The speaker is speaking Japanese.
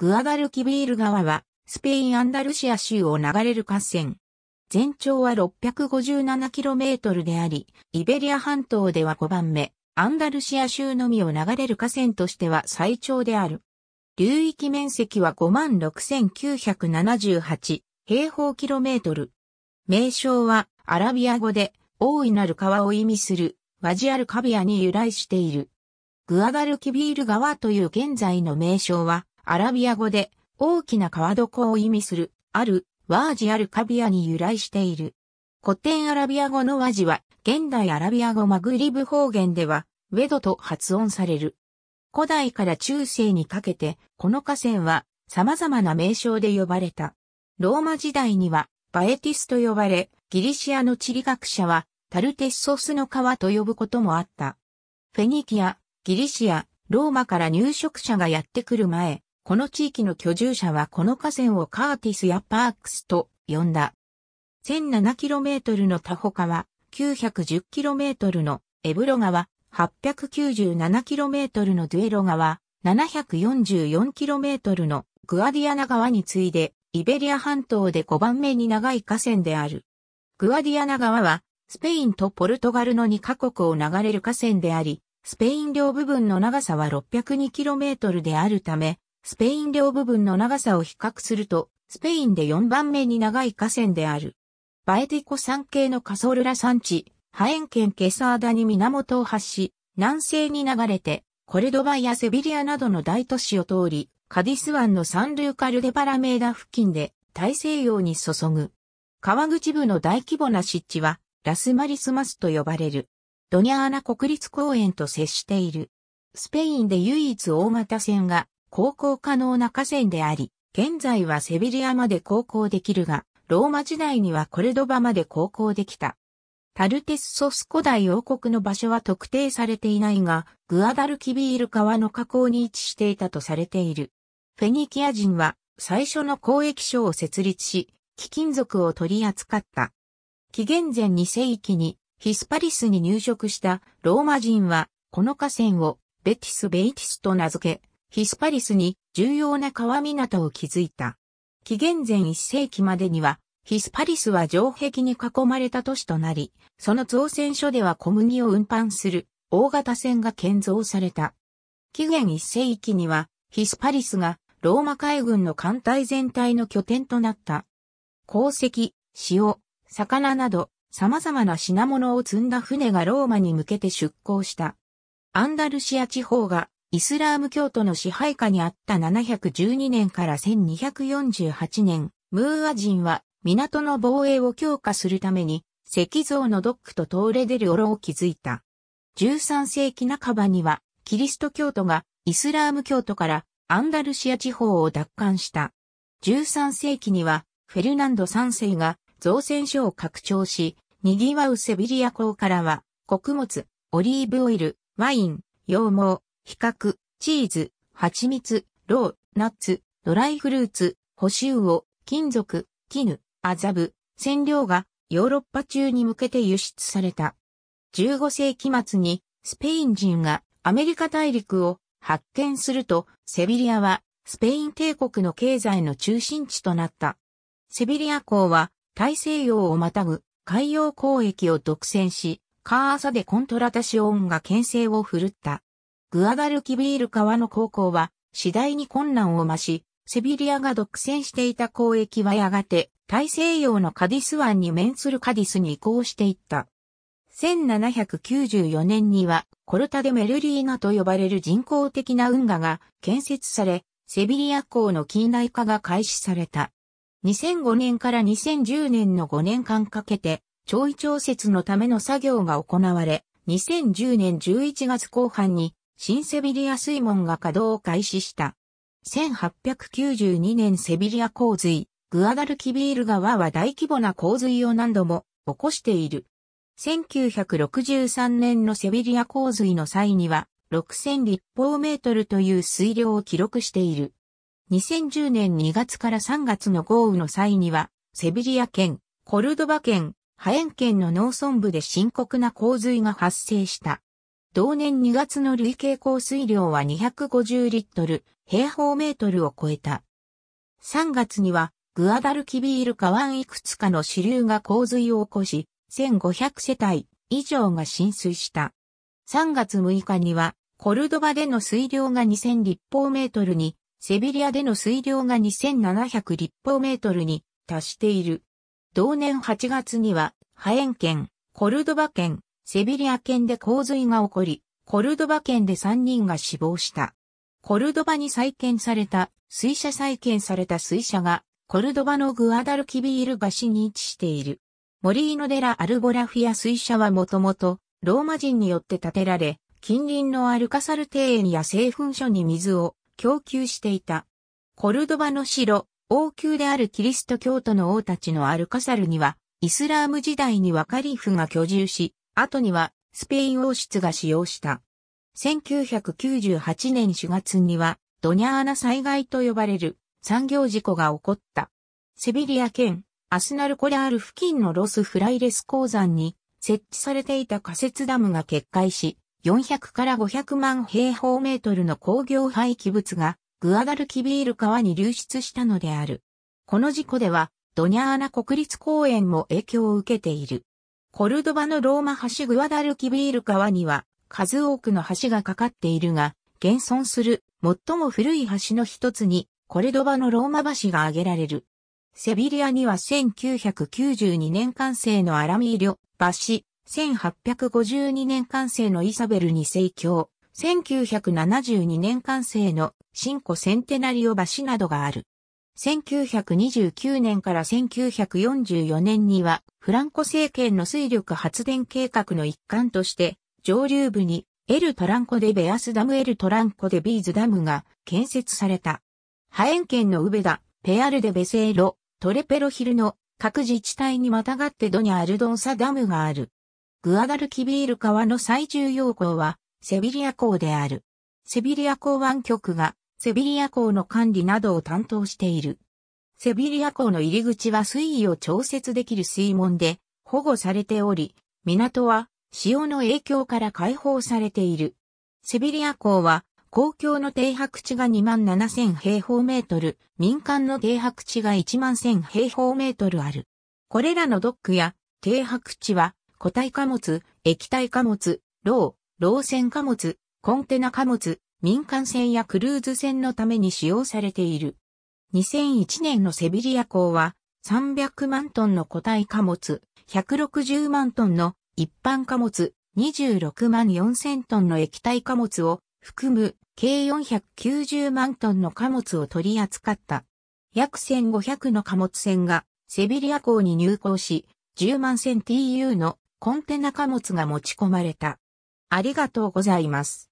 グアダルキビール川は、スペイン・アンダルシア州を流れる河川。全長は 657km であり、イベリア半島では5番目、アンダルシア州のみを流れる河川としては最長である。流域面積は56,978平方キロメートル。名称はアラビア語で大いなる川を意味するワジアルカビアに由来している。グアダルキビール川という現在の名称はアラビア語で大きな川床を意味する、ある、ワージアルカビアに由来している。古典アラビア語のワジは、現代アラビア語マグリブ方言では、ウェドと発音される。古代から中世にかけて、この河川は様々な名称で呼ばれた。ローマ時代には、バエティスと呼ばれ、ギリシアの地理学者は、タルテッソスの川と呼ぶこともあった。フェニキア、ギリシア、ローマから入植者がやってくる前、この地域の居住者はこの河川をカーティスやパークスと呼んだ。1007km のタホ川、910km のエブロ川、897km のドゥエロ川、744km のグアディアナ川に次いで、イベリア半島で5番目に長い河川である。グアディアナ川は、スペインとポルトガルの2カ国を流れる河川であり、スペイン領部分の長さは 602km であるため、スペイン領部分の長さを比較すると、スペインで4番目に長い河川である。バエティコ山系のカソルラ山地、ハエン県ケサーダに源を発し、南西に流れて、コルドバやセビリアなどの大都市を通り、カディス湾のサンルーカルデパラメーダ付近で大西洋に注ぐ。川口部の大規模な湿地は、ラスマリスマスと呼ばれる。ドニャーナ国立公園と接している。スペインで唯一大型船が航行可能な河川であり、現在はセビリアまで航行できるが、ローマ時代にはコルドバまで航行できた。タルテスソス古代王国の場所は特定されていないが、グアダルキビール川の河口に位置していたとされている。フェニキア人は最初の交易所を設立し、貴金属を取り扱った。紀元前2世紀にヒスパリスに入植したローマ人はこの河川をベティス・ベイティスと名付け、ヒスパリスに重要な川港を築いた。紀元前1世紀までには、ヒスパリスは城壁に囲まれた都市となり、その造船所では小麦を運搬する大型船が建造された。紀元1世紀には、ヒスパリスがローマ海軍の艦隊全体の拠点となった。鉱石、塩、魚など様々な品物を積んだ船がローマに向けて出港した。アンダルシア地方がイスラーム教徒の支配下にあった712年から1248年、ムーア人は港の防衛を強化するために石像のドックと通れ出るルオロを築いた。13世紀半ばにはキリスト教徒がイスラーム教徒からアンダルシア地方を奪還した。13世紀にはフェルナンド3世が造船所を拡張し、賑わうセビリア港からは穀物、オリーブオイル、ワイン、羊毛、比較、チーズ、蜂蜜、ロー、ナッツ、ドライフルーツ、補修を、金属、絹、麻布、染料がヨーロッパ中に向けて輸出された。15世紀末にスペイン人がアメリカ大陸を発見すると、セビリアはスペイン帝国の経済の中心地となった。セビリア港は大西洋をまたぐ海洋交易を独占し、カーアサでコントラタシオンが牽制を振るった。グアダルキビール川の航行は次第に困難を増し、セビリアが独占していた交易はやがて大西洋のカディス湾に面するカディスに移行していった。1794年にはコルタデメルリーナと呼ばれる人工的な運河が建設され、セビリア港の近代化が開始された。2005年から2010年の5年間かけて、潮位調節のための作業が行われ、2010年11月後半に新セビリア水門が稼働を開始した。1892年セビリア洪水、グアダルキビール川は大規模な洪水を何度も起こしている。1963年のセビリア洪水の際には、6000立方メートルという水量を記録している。2010年2月から3月の豪雨の際には、セビリア県、コルドバ県、ハエン県の農村部で深刻な洪水が発生した。同年2月の累計降水量は250リットル、平方メートルを超えた。3月には、グアダルキビール河ンいくつかの支流が洪水を起こし、1500世帯以上が浸水した。3月6日には、コルドバでの水量が2000立方メートルに、セビリアでの水量が2700立方メートルに達している。同年8月には、ハエン県、コルドバ県、セビリア県で洪水が起こり、コルドバ県で3人が死亡した。コルドバに再建された、水車再建された水車が、コルドバのグアダルキビール橋に位置している。モリーノデラ・アルボラフィア水車はもともと、ローマ人によって建てられ、近隣のアルカサル庭園や製粉所に水を供給していた。コルドバの城、王宮であるキリスト教徒の王たちのアルカサルには、イスラーム時代にはカリフが居住し、後にはスペイン王室が使用した。1998年4月にはドニャーナ災害と呼ばれる産業事故が起こった。セビリア県アスナルコラール付近のロスフライレス鉱山に設置されていた仮設ダムが決壊し、400から500万平方メートルの工業廃棄物がグアダルキビール川に流出したのである。この事故ではドニャーナ国立公園も影響を受けている。コルドバのローマ橋グアダルキビール川には数多くの橋がかかっているが、現存する最も古い橋の一つにコルドバのローマ橋が挙げられる。セビリアには1992年完成のアラミーリョ橋、1852年完成のイサベルに成教、1972年完成の新古センテナリオ橋などがある。1929年から1944年には、フランコ政権の水力発電計画の一環として、上流部にエル・トランコ・デ・ベアスダム・エル・トランコ・デ・ビーズダムが建設された。ハエン県のウベダ、ペアル・デ・ベセーロ、トレペロヒルの各自治体にまたがってドニャ・アルドンサダムがある。グアダルキビール川の最重要港はセビリア港である。セビリア港湾局がセビリア港の管理などを担当している。セビリア港の入り口は水位を調節できる水門で保護されており、港は潮の影響から解放されている。セビリア港は公共の停泊地が2万7000平方メートル、民間の停泊地が1万1000平方メートルある。これらのドックや停泊地は固体貨物、液体貨物、ロー、ロー船貨物、コンテナ貨物、民間船やクルーズ船のために使用されている。2001年のセビリア港は300万トンの個体貨物、160万トンの一般貨物、26万4000トンの液体貨物を含む計490万トンの貨物を取り扱った。約1500の貨物船がセビリア港に入港し、10万 1000TU のコンテナ貨物が持ち込まれた。ありがとうございます。